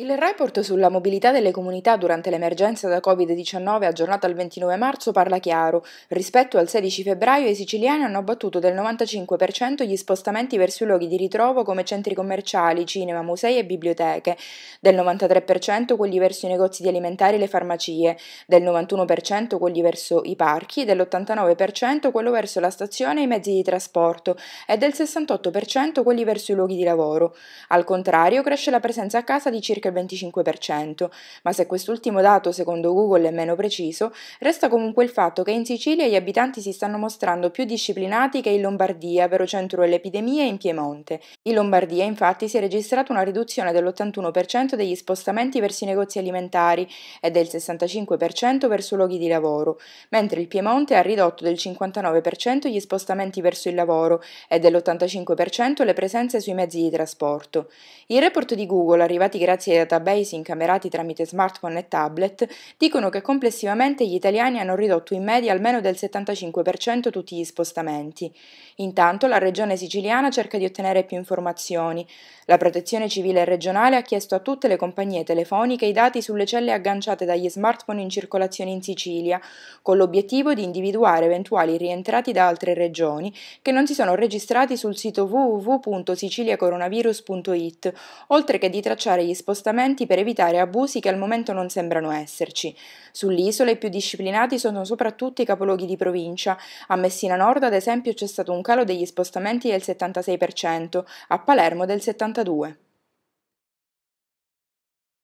Il report sulla mobilità delle comunità durante l'emergenza da Covid-19 aggiornato al 29 marzo parla chiaro. Rispetto al 16 febbraio i siciliani hanno abbattuto del 95% gli spostamenti verso i luoghi di ritrovo come centri commerciali, cinema, musei e biblioteche, del 93% quelli verso i negozi di alimentari e le farmacie, del 91% quelli verso i parchi, dell'89% quello verso la stazione e i mezzi di trasporto e del 68% quelli verso i luoghi di lavoro. Al contrario cresce la presenza a casa di circa il 25%, ma se quest'ultimo dato secondo Google è meno preciso, resta comunque il fatto che in Sicilia gli abitanti si stanno mostrando più disciplinati che in Lombardia, vero centro dell'epidemia, e in Piemonte. In Lombardia infatti si è registrata una riduzione dell'81% degli spostamenti verso i negozi alimentari e del 65% verso luoghi di lavoro, mentre il Piemonte ha ridotto del 59% gli spostamenti verso il lavoro e dell'85% le presenze sui mezzi di trasporto. I report di Google, arrivati grazie database incamerati tramite smartphone e tablet dicono che complessivamente gli italiani hanno ridotto in media almeno del 75% tutti gli spostamenti. Intanto la regione siciliana cerca di ottenere più informazioni. La protezione civile regionale ha chiesto a tutte le compagnie telefoniche i dati sulle celle agganciate dagli smartphone in circolazione in Sicilia, con l'obiettivo di individuare eventuali rientrati da altre regioni che non si sono registrati sul sito www.siciliacoronavirus.it, oltre che di tracciare gli spostamenti spostamenti per evitare abusi che al momento non sembrano esserci. Sull'isola i più disciplinati sono soprattutto i capoluoghi di provincia. A Messina Nord, ad esempio, c'è stato un calo degli spostamenti del 76%, a Palermo del 72%.